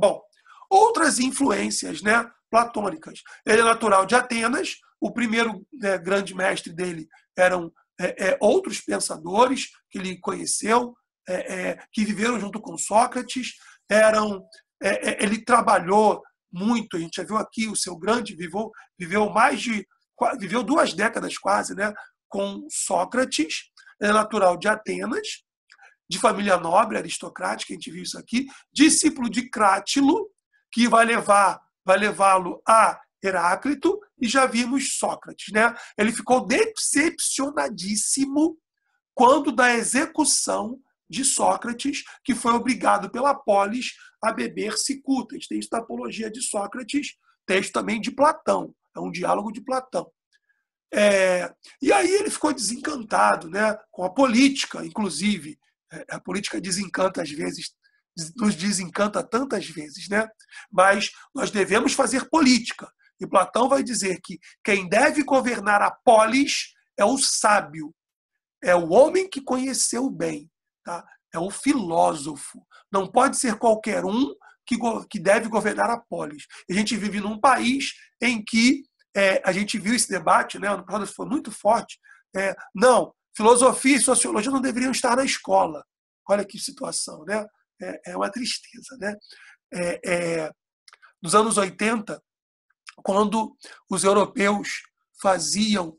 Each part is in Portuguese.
Bom, outras influências né, platônicas. Ele é natural de Atenas, o primeiro né, grande mestre dele eram é, é, outros pensadores que ele conheceu, é, é que viveram junto com Sócrates, eram, é, é, ele trabalhou muito, a gente já viu aqui o seu grande, viveu, viveu mais de viveu duas décadas quase, né, com Sócrates, ele é natural de Atenas, de família nobre, aristocrática, a gente viu isso aqui, discípulo de Crátilo, que vai levar, vai levá-lo a Heráclito, e já vimos Sócrates, né? Ele ficou decepcionadíssimo quando da execução de Sócrates, que foi obrigado pela polis a beber cicutas. Tem isso da apologia de Sócrates, texto também de Platão, é um diálogo de Platão. É, e aí ele ficou desencantado né, com a política, inclusive, a política desencanta às vezes, nos desencanta tantas vezes, né? Mas nós devemos fazer política. E Platão vai dizer que quem deve governar a polis é o sábio, é o homem que conheceu bem, tá? é o filósofo. Não pode ser qualquer um que, que deve governar a polis. a gente vive num país em que é, a gente viu esse debate, né? o passado foi muito forte. É, não, Filosofia e sociologia não deveriam estar na escola. Olha que situação, né? É, é uma tristeza, né? É, é, nos anos 80, quando os europeus faziam,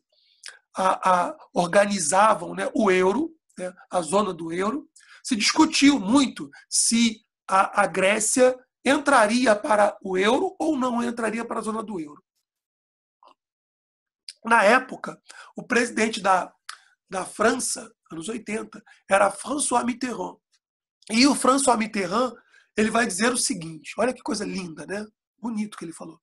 a, a, organizavam né, o euro, né, a zona do euro, se discutiu muito se a, a Grécia entraria para o euro ou não entraria para a zona do euro. Na época, o presidente da da França, anos 80, era François Mitterrand. E o François Mitterrand, ele vai dizer o seguinte, olha que coisa linda, né? Bonito que ele falou.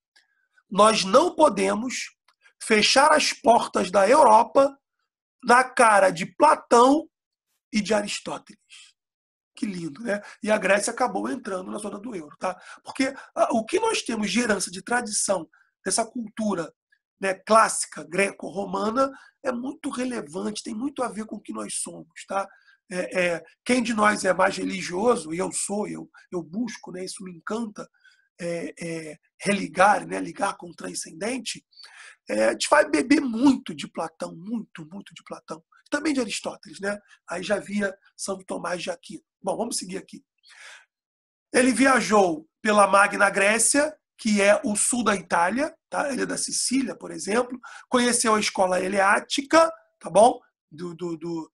Nós não podemos fechar as portas da Europa na cara de Platão e de Aristóteles. Que lindo, né? E a Grécia acabou entrando na zona do euro, tá? Porque ah, o que nós temos de herança, de tradição, dessa cultura né, clássica greco-romana é muito relevante, tem muito a ver com o que nós somos. Tá? É, é, quem de nós é mais religioso, e eu sou, eu, eu busco, né, isso me encanta, é, é religar, né, ligar com o transcendente, é, a gente vai beber muito de Platão, muito, muito de Platão. Também de Aristóteles, né? Aí já via Santo Tomás de Aquino. Bom, vamos seguir aqui. Ele viajou pela Magna Grécia, que é o sul da Itália, tá? ele é da Sicília, por exemplo, conheceu a escola eleática, tá bom? Do, do, do,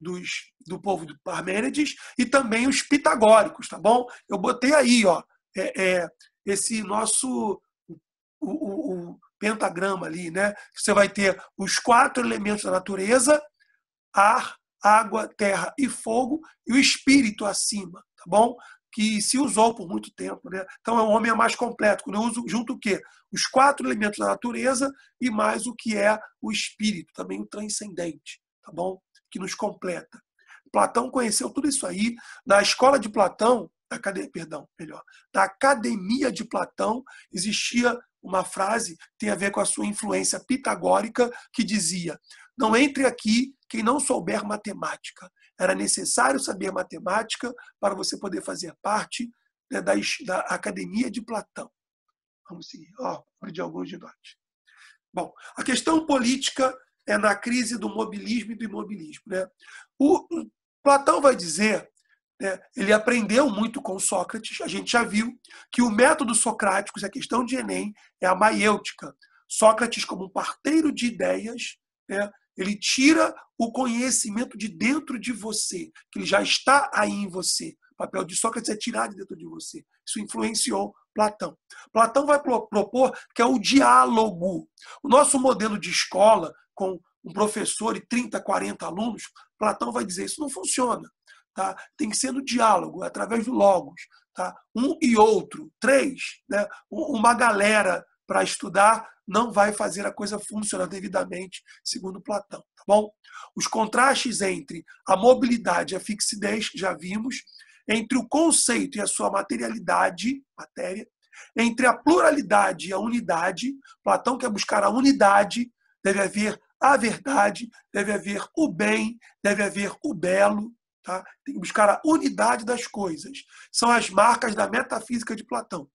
dos, do povo do Parmênides, e também os pitagóricos, tá bom? Eu botei aí, ó, é, é esse nosso o, o, o pentagrama ali, né? Você vai ter os quatro elementos da natureza, ar, água, terra e fogo, e o espírito acima, tá bom? que se usou por muito tempo. Né? Então, é um homem mais completo, quando eu uso junto o quê? Os quatro elementos da natureza e mais o que é o espírito, também o transcendente, tá bom? Que nos completa. Platão conheceu tudo isso aí na escola de Platão, na academia, perdão, melhor, na academia de Platão existia uma frase tem a ver com a sua influência pitagórica que dizia: não entre aqui quem não souber matemática. Era necessário saber matemática para você poder fazer parte né, da, da, Academia de Platão. Vamos seguir, ó, de alguns de nós. Bom, a questão política é na crise do mobilismo e do imobilismo. Né? O, o Platão vai dizer né, ele aprendeu muito com Sócrates, a gente já viu que o método socrático, se a questão de Enem, é a maiêutica. Sócrates, como um parteiro de ideias, né, ele tira o conhecimento de dentro de você, que ele já está aí em você. O papel de Sócrates é tirar de dentro de você. Isso influenciou Platão. Platão vai propor que é o diálogo. O nosso modelo de escola, com um professor e 30, 40 alunos, Platão vai dizer: isso não funciona. Tá? Tem que ser no diálogo, é através do logos. Tá? Um e outro, três, né? uma galera para estudar, não vai fazer a coisa funcionar devidamente, segundo Platão. Tá bom? Os contrastes entre a mobilidade e a fixidez, já vimos, entre o conceito e a sua materialidade, matéria, entre a pluralidade e a unidade, Platão quer buscar a unidade, deve haver a verdade, deve haver o bem, deve haver o belo, tá? tem que buscar a unidade das coisas. São as marcas da metafísica de Platão.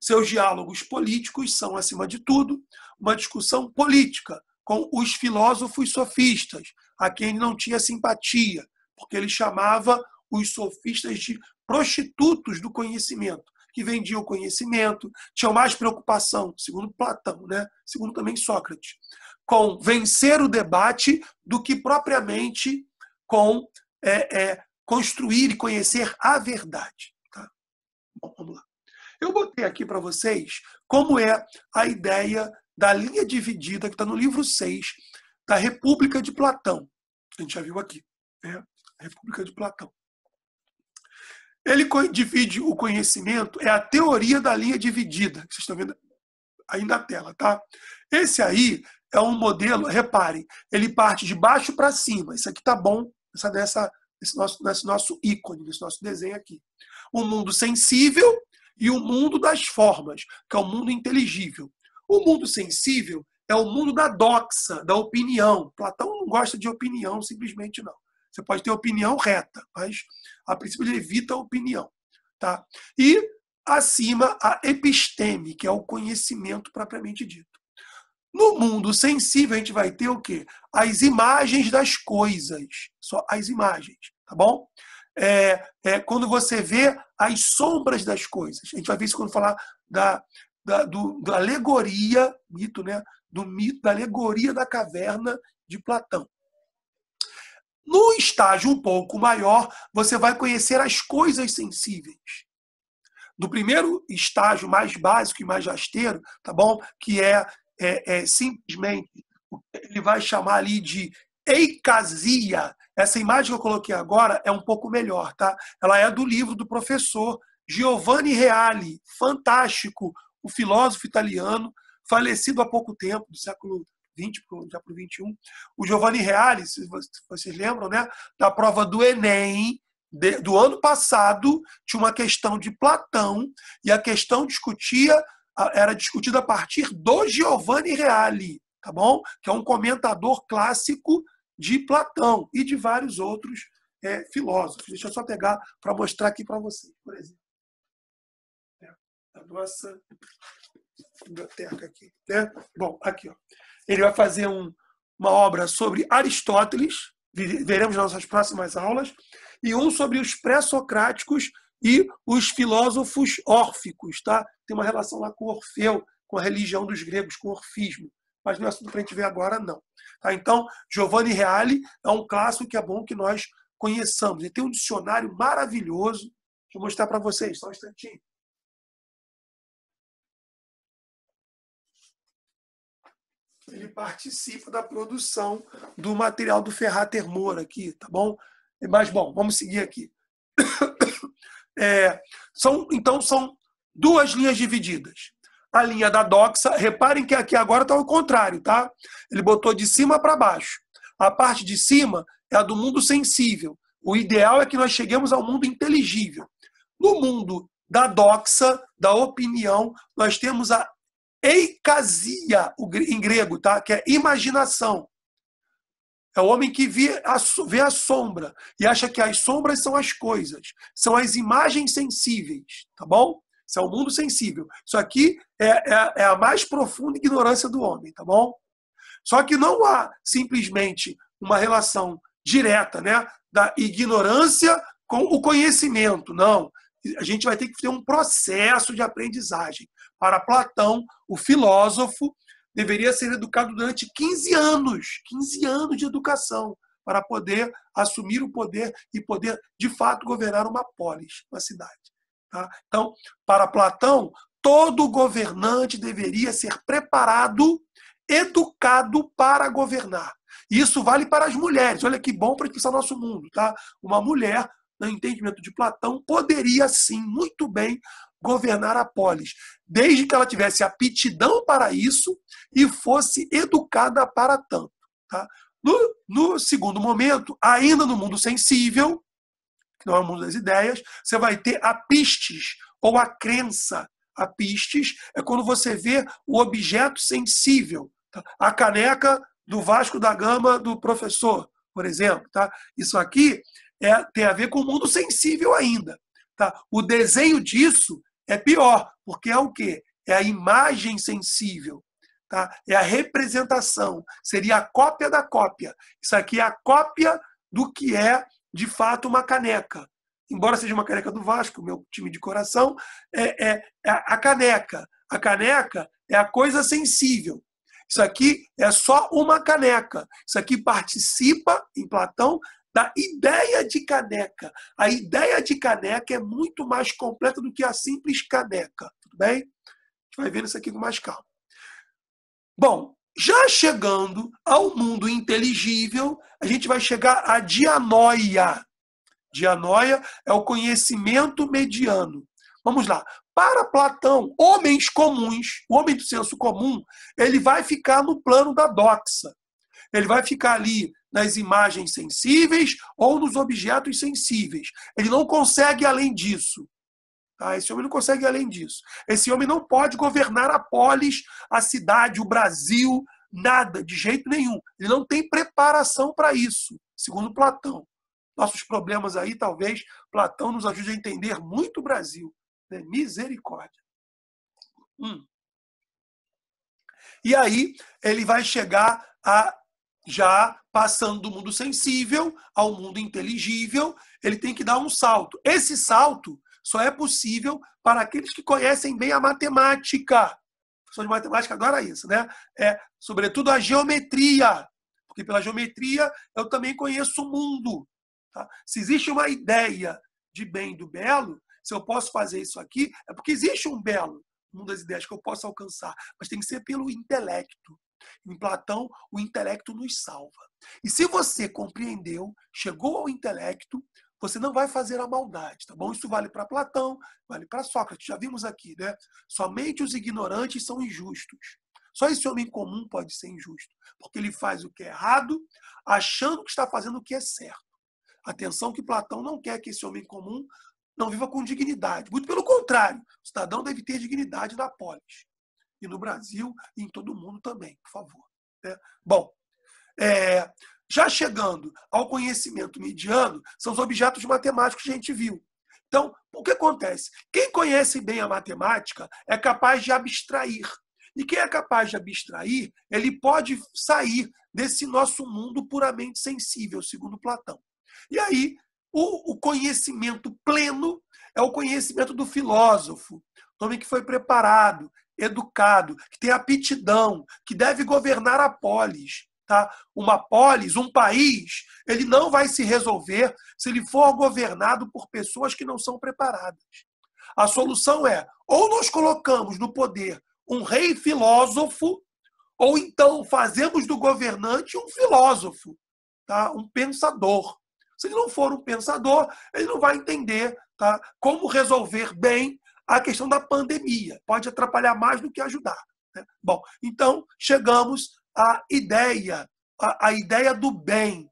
Seus diálogos políticos são, acima de tudo, uma discussão política com os filósofos sofistas, a quem não tinha simpatia, porque ele chamava os sofistas de prostitutos do conhecimento, que vendiam conhecimento, tinham mais preocupação, segundo Platão, né? segundo também Sócrates, com vencer o debate do que propriamente com é, é, construir e conhecer a verdade. Tá? Bom, vamos lá. Eu botei aqui para vocês como é a ideia da linha dividida que está no livro 6 da República de Platão. A gente já viu aqui. Né? A República de Platão. Ele divide o conhecimento, é a teoria da linha dividida, que vocês estão vendo aí na tela, tá? Esse aí é um modelo, reparem, ele parte de baixo para cima. Isso aqui tá bom, essa, nessa, esse nosso, nesse nosso ícone, nesse nosso desenho aqui. Um mundo sensível, e o mundo das formas, que é o mundo inteligível. O mundo sensível é o mundo da doxa, da opinião. Platão não gosta de opinião, simplesmente não. Você pode ter opinião reta, mas a princípio ele evita a opinião. Tá? E acima a episteme, que é o conhecimento propriamente dito. No mundo sensível, a gente vai ter o quê? As imagens das coisas. Só as imagens, tá bom? é, é, quando você vê as sombras das coisas. A gente vai ver isso quando falar da, da, do, da alegoria, mito, né? Do mito, da alegoria da caverna de Platão. No estágio um pouco maior, você vai conhecer as coisas sensíveis. Do primeiro estágio mais básico e mais rasteiro, tá bom? Que é, é, é simplesmente o que ele vai chamar ali de eicasia, essa imagem que eu coloquei agora é um pouco melhor, tá? Ela é do livro do professor Giovanni Reale, fantástico, o filósofo italiano, falecido há pouco tempo, do século XX já para o 21. O Giovanni Reale, se vocês lembram, né, da prova do Enem do ano passado, tinha uma questão de Platão e a questão discutia era discutida a partir do Giovanni Reale, tá bom? Que é um comentador clássico de Platão e de vários outros é, filósofos. Deixa eu só pegar para mostrar aqui para vocês, por exemplo. É, a nossa biblioteca aqui. Né? Bom, aqui. Ó. Ele vai fazer um, uma obra sobre Aristóteles, veremos nas nossas próximas aulas, e um sobre os pré-socráticos e os filósofos órficos. Tá? Tem uma relação lá com Orfeu, com a religião dos gregos, com o orfismo mas não é assunto para a gente ver agora, não. Tá? Então, Giovanni Reale é um clássico que é bom que nós conheçamos. Ele tem um dicionário maravilhoso que eu vou mostrar para vocês, só um instantinho. Ele participa da produção do material do Ferrater Moura aqui, tá bom? Mas, bom, vamos seguir aqui. É, são, então, são duas linhas divididas a linha da doxa, reparem que aqui agora está ao contrário, tá? Ele botou de cima para baixo. A parte de cima é a do mundo sensível. O ideal é que nós cheguemos ao mundo inteligível. No mundo da doxa, da opinião, nós temos a eikasia, em grego, tá? Que é imaginação. É o homem que vê a, vê a sombra e acha que as sombras são as coisas, são as imagens sensíveis, tá bom? Isso é o um mundo sensível. Isso aqui é, é, é, a mais profunda ignorância do homem, tá bom? Só que não há simplesmente uma relação direta né, da ignorância com o conhecimento, não. A gente vai ter que ter um processo de aprendizagem. Para Platão, o filósofo deveria ser educado durante 15 anos 15 anos de educação para poder assumir o poder e poder, de fato, governar uma polis, uma cidade. Tá? Então, para Platão, todo governante deveria ser preparado, educado para governar. Isso vale para as mulheres. Olha que bom para pensar nosso mundo, tá? Uma mulher, no entendimento de Platão, poderia sim muito bem governar a polis, desde que ela tivesse aptidão para isso e fosse educada para tanto, tá? No, no segundo momento, ainda no mundo sensível, não é o mundo das ideias, você vai ter a pistes ou a crença. A pistes é quando você vê o objeto sensível. Tá? A caneca do Vasco da Gama do professor, por exemplo. Tá? Isso aqui é, tem a ver com o mundo sensível ainda. Tá? O desenho disso é pior, porque é o quê? É a imagem sensível. Tá? É a representação, seria a cópia da cópia. Isso aqui é a cópia do que é de fato uma caneca. Embora seja uma caneca do Vasco, meu time de coração, é, é, é a caneca. A caneca é a coisa sensível. Isso aqui é só uma caneca. Isso aqui participa, em Platão, da ideia de caneca. A ideia de caneca é muito mais completa do que a simples caneca. Tudo bem? A gente vai vendo isso aqui com mais calma. Bom, já chegando ao mundo inteligível, a gente vai chegar à dianoia. Dianoia é o conhecimento mediano. Vamos lá. Para Platão, homens comuns, o homem do senso comum, ele vai ficar no plano da doxa. Ele vai ficar ali nas imagens sensíveis ou nos objetos sensíveis. Ele não consegue além disso. Tá? Esse homem não consegue ir além disso. Esse homem não pode governar a polis, a cidade, o Brasil, nada, de jeito nenhum. Ele não tem preparação para isso, segundo Platão. Nossos problemas aí, talvez, Platão nos ajude a entender muito o Brasil. Né? Misericórdia. Hum. E aí ele vai chegar a já passando do mundo sensível ao mundo inteligível, ele tem que dar um salto. Esse salto só é possível para aqueles que conhecem bem a matemática. Professor de matemática agora é isso, né? É, sobretudo a geometria, porque pela geometria eu também conheço o mundo. Tá? Se existe uma ideia de bem do belo, se eu posso fazer isso aqui, é porque existe um belo, uma das ideias que eu posso alcançar, mas tem que ser pelo intelecto. Em Platão, o intelecto nos salva. E se você compreendeu, chegou ao intelecto, você não vai fazer a maldade, tá bom? Uhum. Isso vale para Platão, vale para Sócrates, já vimos aqui, né? Somente os ignorantes são injustos. Só esse homem comum pode ser injusto, porque ele faz o que é errado, achando que está fazendo o que é certo. Atenção que Platão não quer que esse homem comum não viva com dignidade. Muito pelo contrário, o cidadão deve ter dignidade na polis. E no Brasil e em todo o mundo também, por favor. Né? Bom, é, já chegando ao conhecimento mediano, são os objetos matemáticos que a gente viu. Então, o que acontece? Quem conhece bem a matemática é capaz de abstrair. E quem é capaz de abstrair, ele pode sair desse nosso mundo puramente sensível, segundo Platão. E aí, o, o conhecimento pleno é o conhecimento do filósofo, homem que foi preparado, educado, que tem aptidão, que deve governar a polis tá? uma polis, um país, ele não vai se resolver se ele for governado por pessoas que não são preparadas. A solução é ou nós colocamos no poder um rei filósofo, ou então fazemos do governante um filósofo, tá? um pensador. Se ele não for um pensador, ele não vai entender tá? como resolver bem a questão da pandemia. Pode atrapalhar mais do que ajudar. Né? Bom, então chegamos a ideia, a, a ideia do bem.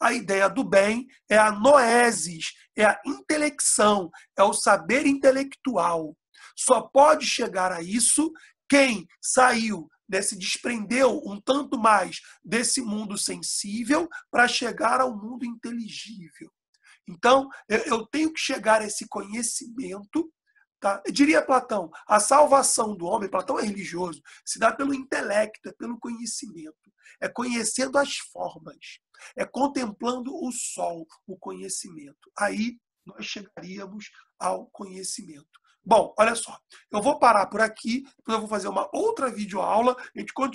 A ideia do bem é a noesis, é a intelecção, é o saber intelectual. Só pode chegar a isso quem saiu, né, se desprendeu um tanto mais desse mundo sensível para chegar ao mundo inteligível. Então, eu tenho que chegar a esse conhecimento Tá? diria Platão, a salvação do homem, Platão é religioso, se dá pelo intelecto, é pelo conhecimento, é conhecendo as formas, é contemplando o sol, o conhecimento. Aí nós chegaríamos ao conhecimento. Bom, olha só, eu vou parar por aqui, depois eu vou fazer uma outra videoaula, a gente continua.